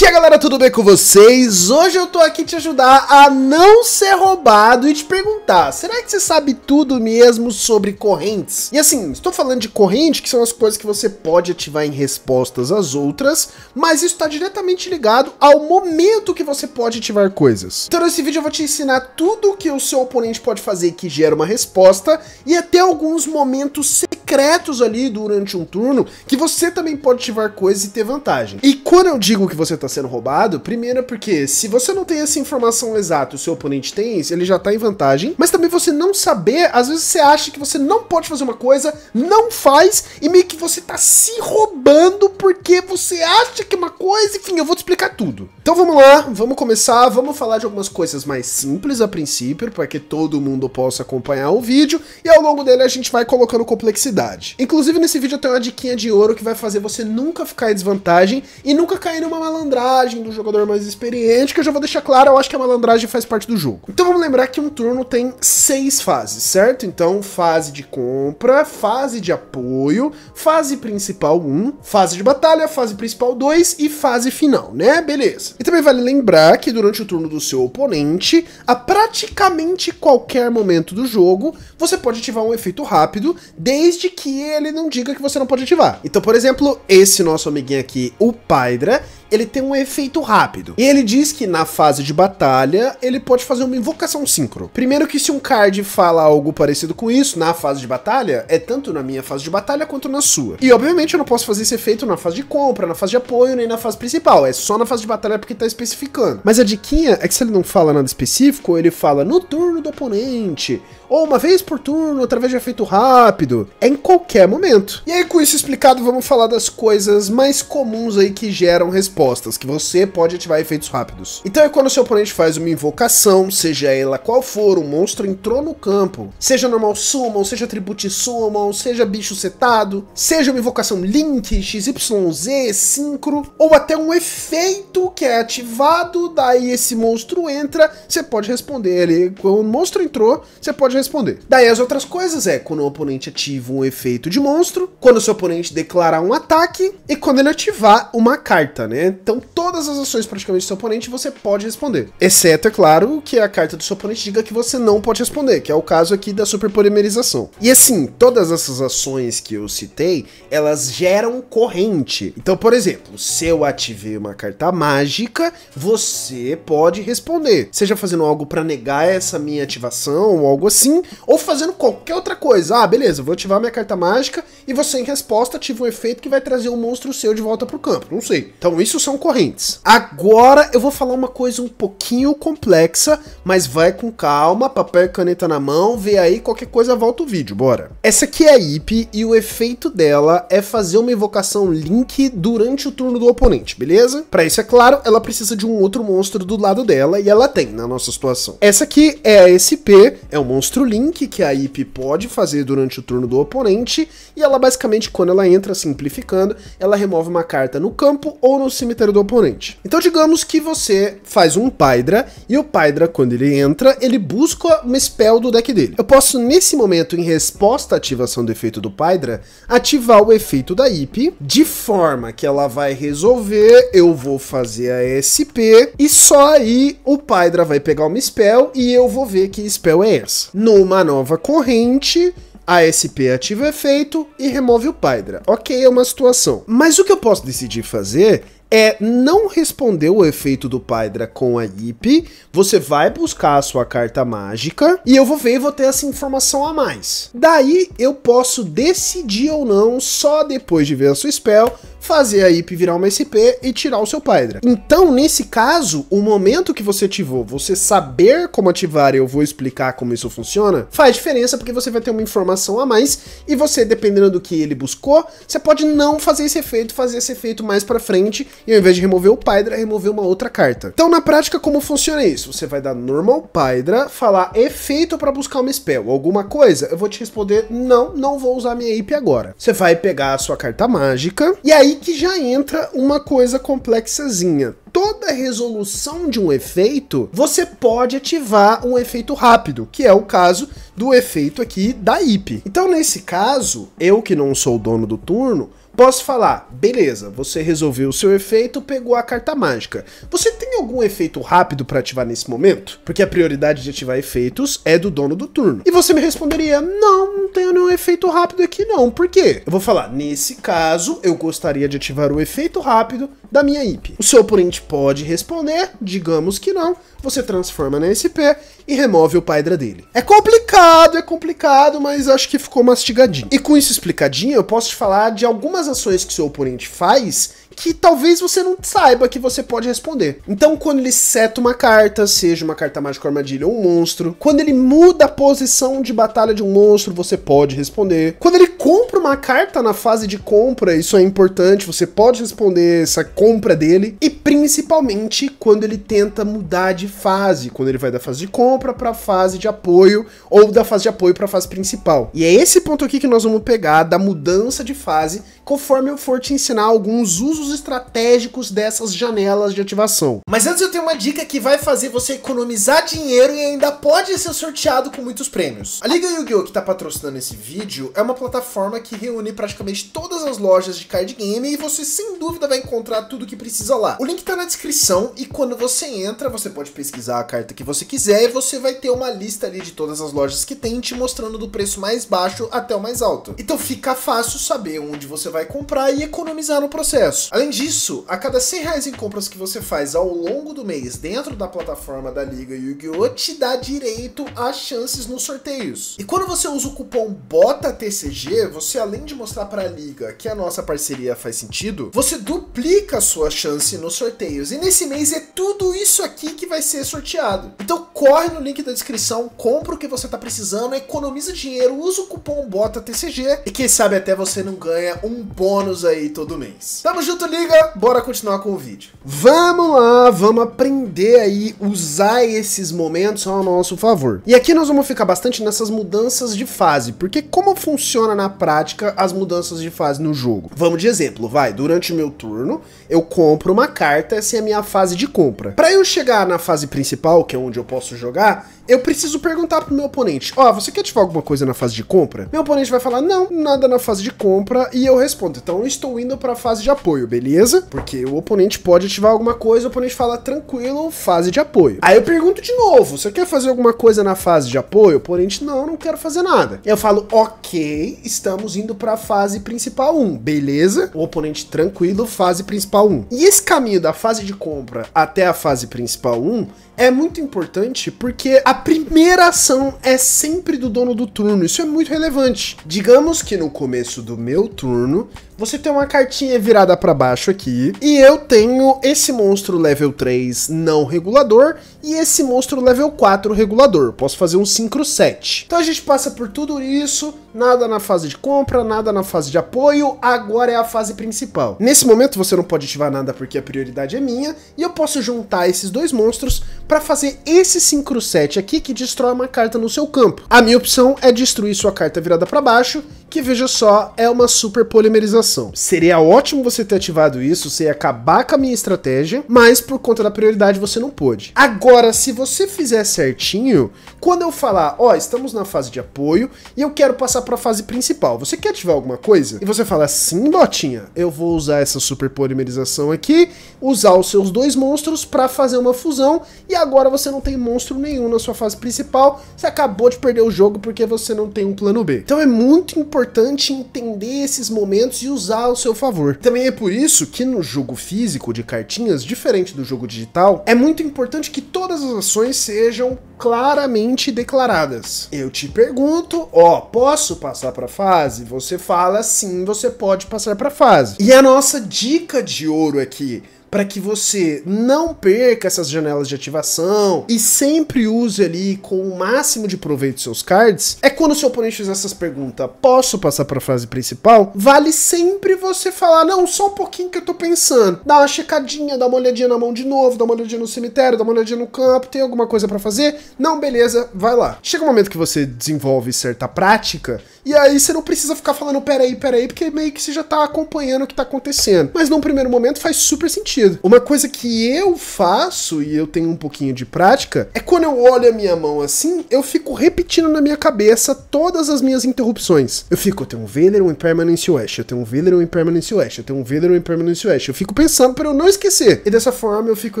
E aí galera, tudo bem com vocês? Hoje eu tô aqui te ajudar a não ser roubado e te perguntar Será que você sabe tudo mesmo sobre correntes? E assim, estou falando de corrente, que são as coisas que você pode ativar em respostas às outras Mas isso está diretamente ligado ao momento que você pode ativar coisas Então nesse vídeo eu vou te ensinar tudo que o seu oponente pode fazer que gera uma resposta E até alguns momentos secundários secretos ali durante um turno que você também pode ativar coisas e ter vantagem. E quando eu digo que você está sendo roubado, primeiro é porque se você não tem essa informação exata, o seu oponente tem, ele já está em vantagem, mas também você não saber, às vezes você acha que você não pode fazer uma coisa, não faz e meio que você está se roubando porque você acha que é uma coisa, enfim, eu vou te explicar tudo. Então vamos lá, vamos começar, vamos falar de algumas coisas mais simples a princípio, para que todo mundo possa acompanhar o vídeo e ao longo dele a gente vai colocando complexidade Inclusive, nesse vídeo eu tenho uma diquinha de ouro que vai fazer você nunca ficar em desvantagem e nunca cair numa malandragem do jogador mais experiente, que eu já vou deixar claro, eu acho que a malandragem faz parte do jogo. Então vamos lembrar que um turno tem seis fases, certo? Então, fase de compra, fase de apoio, fase principal 1, fase de batalha, fase principal 2 e fase final, né? Beleza. E também vale lembrar que durante o turno do seu oponente, a praticamente qualquer momento do jogo, você pode ativar um efeito rápido, desde desde que ele não diga que você não pode ativar. Então, por exemplo, esse nosso amiguinho aqui, o Pydra, ele tem um efeito rápido. E ele diz que na fase de batalha, ele pode fazer uma invocação síncro. Primeiro que se um card fala algo parecido com isso na fase de batalha, é tanto na minha fase de batalha quanto na sua. E obviamente eu não posso fazer esse efeito na fase de compra, na fase de apoio, nem na fase principal. É só na fase de batalha porque tá especificando. Mas a diquinha é que se ele não fala nada específico, ele fala no turno do oponente, ou uma vez por turno, através de efeito rápido, é em qualquer momento. E aí com isso explicado, vamos falar das coisas mais comuns aí que geram respostas respostas, que você pode ativar efeitos rápidos. Então é quando seu oponente faz uma invocação, seja ela qual for, o monstro entrou no campo, seja normal summon, seja tribute summon, seja bicho setado, seja uma invocação link, XYZ, sincro, ou até um efeito que é ativado, daí esse monstro entra, você pode responder ali. Quando o monstro entrou, você pode responder. Daí as outras coisas é quando o oponente ativa um efeito de monstro, quando o seu oponente declarar um ataque e quando ele ativar uma carta, né? Então todas as ações praticamente do seu oponente você pode responder. Exceto, é claro, que a carta do seu oponente diga que você não pode responder, que é o caso aqui da superpolimerização. E assim, todas essas ações que eu citei, elas geram corrente. Então, por exemplo, se eu ativei uma carta mágica, você pode responder. Seja fazendo algo para negar essa minha ativação ou algo assim, ou fazendo qualquer outra coisa. Ah, beleza, vou ativar minha carta mágica e você em resposta ativa um efeito que vai trazer um monstro seu de volta pro campo. Não sei. Então isso são correntes. Agora eu vou falar uma coisa um pouquinho complexa, mas vai com calma, papel e caneta na mão, vê aí, qualquer coisa volta o vídeo, bora. Essa aqui é a IP e o efeito dela é fazer uma evocação Link durante o turno do oponente, beleza? Para isso, é claro, ela precisa de um outro monstro do lado dela e ela tem na nossa situação. Essa aqui é a SP, é o monstro Link que a IP pode fazer durante o turno do oponente e ela basicamente, quando ela entra, simplificando, ela remove uma carta no campo ou no cemitério do oponente. Então digamos que você faz um Pydra e o Pydra quando ele entra, ele busca uma spell do deck dele. Eu posso, nesse momento, em resposta à ativação do efeito do Pydra ativar o efeito da IP, de forma que ela vai resolver, eu vou fazer a SP, e só aí o Pydra vai pegar uma spell, e eu vou ver que spell é essa. Numa nova corrente, ASP ativa o efeito e remove o Pydra. Ok, é uma situação. Mas o que eu posso decidir fazer é não responder o efeito do Pydra com a IP. você vai buscar a sua carta mágica e eu vou ver e vou ter essa informação a mais. Daí eu posso decidir ou não só depois de ver a sua spell fazer a IP virar uma SP e tirar o seu Pydra. Então, nesse caso, o momento que você ativou, você saber como ativar, e eu vou explicar como isso funciona, faz diferença porque você vai ter uma informação a mais e você, dependendo do que ele buscou, você pode não fazer esse efeito, fazer esse efeito mais para frente e ao invés de remover o Pydra, remover uma outra carta. Então, na prática, como funciona isso? Você vai dar normal Pydra, falar efeito para buscar uma spell, alguma coisa, eu vou te responder, não, não vou usar minha IP agora. Você vai pegar a sua carta mágica e aí aí que já entra uma coisa complexazinha. Toda resolução de um efeito, você pode ativar um efeito rápido, que é o caso do efeito aqui da IP. Então, nesse caso, eu que não sou dono do turno, Posso falar, beleza, você resolveu o seu efeito, pegou a carta mágica. Você tem algum efeito rápido para ativar nesse momento? Porque a prioridade de ativar efeitos é do dono do turno. E você me responderia, não, não tenho nenhum efeito rápido aqui não, por quê? Eu vou falar, nesse caso, eu gostaria de ativar o efeito rápido da minha IP. O seu oponente pode responder, digamos que não, você transforma na SP e remove o Pydra dele. É complicado, é complicado, mas acho que ficou mastigadinho. E com isso explicadinho, eu posso te falar de algumas ações que seu oponente faz que talvez você não saiba que você pode responder. Então, quando ele seta uma carta, seja uma carta mágica armadilha ou um monstro, quando ele muda a posição de batalha de um monstro, você pode responder. Quando ele compra uma carta na fase de compra, isso é importante, você pode responder essa compra dele. E principalmente quando ele tenta mudar de fase, quando ele vai da fase de compra para a fase de apoio ou da fase de apoio para a fase principal. E é esse ponto aqui que nós vamos pegar da mudança de fase conforme eu for te ensinar alguns usos estratégicos dessas janelas de ativação. Mas antes eu tenho uma dica que vai fazer você economizar dinheiro e ainda pode ser sorteado com muitos prêmios. A Liga Yu-Gi-Oh! que está patrocinando esse vídeo é uma plataforma que reúne praticamente todas as lojas de card game e você sem dúvida vai encontrar tudo que precisa lá. O link está na descrição e quando você entra, você pode pesquisar a carta que você quiser e você vai ter uma lista ali de todas as lojas que tem, te mostrando do preço mais baixo até o mais alto. Então fica fácil saber onde você vai comprar e economizar no processo. Além disso, a cada 100 reais em compras que você faz ao longo do mês dentro da plataforma da Liga Yu-Gi-Oh! te dá direito a chances nos sorteios. E quando você usa o cupom BOTATCG, você além de mostrar para a Liga que a nossa parceria faz sentido, você duplica a sua chance nos sorteios. E nesse mês é tudo isso aqui que vai ser sorteado. Então corre no link da descrição, compra o que você está precisando, economiza dinheiro, usa o cupom BOTATCG e quem sabe até você não ganha um um bônus aí todo mês. Tamo junto, liga! Bora continuar com o vídeo. Vamos lá, vamos aprender aí, usar esses momentos ao nosso favor. E aqui nós vamos ficar bastante nessas mudanças de fase, porque como funciona na prática as mudanças de fase no jogo? Vamos de exemplo, vai, durante o meu turno, eu compro uma carta, essa é a minha fase de compra. Para eu chegar na fase principal, que é onde eu posso jogar, eu preciso perguntar pro meu oponente, ó, oh, você quer ativar alguma coisa na fase de compra? Meu oponente vai falar, não, nada na fase de compra, e eu respondo dois pontos. Então eu estou indo para a fase de apoio, beleza? Porque o oponente pode ativar alguma coisa, o oponente fala tranquilo, fase de apoio. Aí eu pergunto de novo, você quer fazer alguma coisa na fase de apoio? O oponente não, não quero fazer nada. Eu falo, ok, estamos indo para a fase principal 1, beleza? O oponente tranquilo, fase principal 1. E esse caminho da fase de compra até a fase principal 1 é muito importante porque a primeira ação é sempre do dono do turno. Isso é muito relevante. Digamos que no começo do meu turno você tem uma cartinha virada para baixo aqui. E eu tenho esse monstro level 3 não regulador e esse monstro level 4 regulador. Posso fazer um sincro 7. Então a gente passa por tudo isso, nada na fase de compra, nada na fase de apoio, agora é a fase principal. Nesse momento você não pode ativar nada porque a prioridade é minha, e eu posso juntar esses dois monstros para fazer esse sincro 7 aqui que destrói uma carta no seu campo. A minha opção é destruir sua carta virada para baixo que veja só, é uma super polimerização. Seria ótimo você ter ativado isso, você ia acabar com a minha estratégia, mas por conta da prioridade você não pôde. Agora, se você fizer certinho, quando eu falar, ó, oh, estamos na fase de apoio e eu quero passar para a fase principal, você quer ativar alguma coisa? E você fala, sim, botinha, eu vou usar essa super polimerização aqui, usar os seus dois monstros para fazer uma fusão e agora você não tem monstro nenhum na sua fase principal, você acabou de perder o jogo porque você não tem um plano B. Então é muito importante importante entender esses momentos e usar ao seu favor. Também é por isso que no jogo físico de cartinhas, diferente do jogo digital, é muito importante que todas as ações sejam claramente declaradas. Eu te pergunto, ó, posso passar para fase? Você fala sim, você pode passar para fase. E a nossa dica de ouro aqui, é para que você não perca essas janelas de ativação e sempre use ali com o máximo de proveito seus cards, é quando o seu oponente fizer essas perguntas, posso passar para a frase principal? Vale sempre você falar, não, só um pouquinho que eu tô pensando. Dá uma checadinha, dá uma olhadinha na mão de novo, dá uma olhadinha no cemitério, dá uma olhadinha no campo, tem alguma coisa para fazer? Não, beleza, vai lá. Chega um momento que você desenvolve certa prática, e aí você não precisa ficar falando peraí, peraí, porque meio que você já tá acompanhando o que tá acontecendo. Mas num primeiro momento faz super sentido. Uma coisa que eu faço, e eu tenho um pouquinho de prática, é quando eu olho a minha mão assim, eu fico repetindo na minha cabeça todas as minhas interrupções. Eu fico, eu tenho um Vader, um Impermanence West, eu tenho um Vader, um Impermanence West, eu tenho um Vader, um Impermanence West. Eu fico pensando para eu não esquecer. E dessa forma eu fico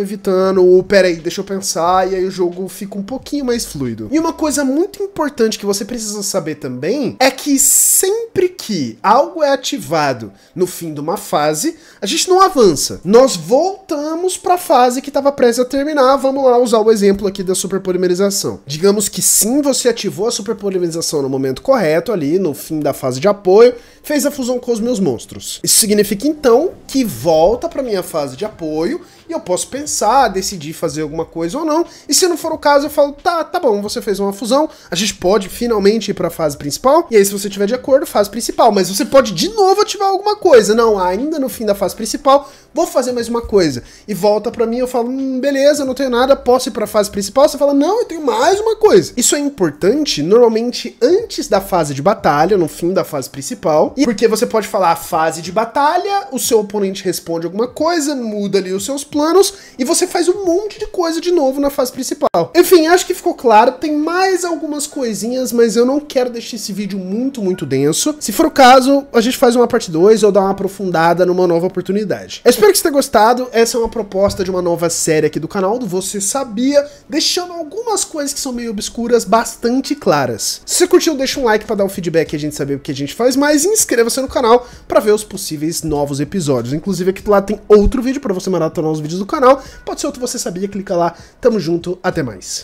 evitando o peraí, deixa eu pensar, e aí o jogo fica um pouquinho mais fluido. E uma coisa muito importante que você precisa saber também é que sempre que algo é ativado no fim de uma fase, a gente não avança. Nós voltamos para a fase que estava prestes a terminar. Vamos lá usar o exemplo aqui da superpolimerização. Digamos que sim, você ativou a superpolimerização no momento correto ali, no fim da fase de apoio, fez a fusão com os meus monstros. Isso significa então que volta para minha fase de apoio e eu posso pensar, decidir fazer alguma coisa ou não. E se não for o caso, eu falo, tá, tá bom, você fez uma fusão, a gente pode finalmente ir para a fase principal. E aí, se você tiver de acordo, fase principal. Mas você pode de novo ativar alguma coisa. Não, ainda no fim da fase principal, vou fazer mais uma coisa. E volta para mim, eu falo, hum, beleza, não tenho nada, posso ir para a fase principal. Você fala, não, eu tenho mais uma coisa. Isso é importante, normalmente antes da fase de batalha, no fim da fase principal. E porque você pode falar fase de batalha, o seu oponente responde alguma coisa, muda ali os seus planos humanos e você faz um monte de coisa de novo na fase principal. Enfim, acho que ficou claro, tem mais algumas coisinhas, mas eu não quero deixar esse vídeo muito, muito denso. Se for o caso, a gente faz uma parte 2 ou dá uma aprofundada numa nova oportunidade. Eu espero que você tenha gostado, essa é uma proposta de uma nova série aqui do canal, do Você Sabia, deixando algumas coisas que são meio obscuras bastante claras. Se você curtiu, deixa um like para dar o um feedback e a gente saber o que a gente faz, mas inscreva-se no canal para ver os possíveis novos episódios. Inclusive aqui do lado tem outro vídeo para você maratonar os vídeos vídeos do canal. Pode ser outro você sabia, clica lá. Tamo junto, até mais.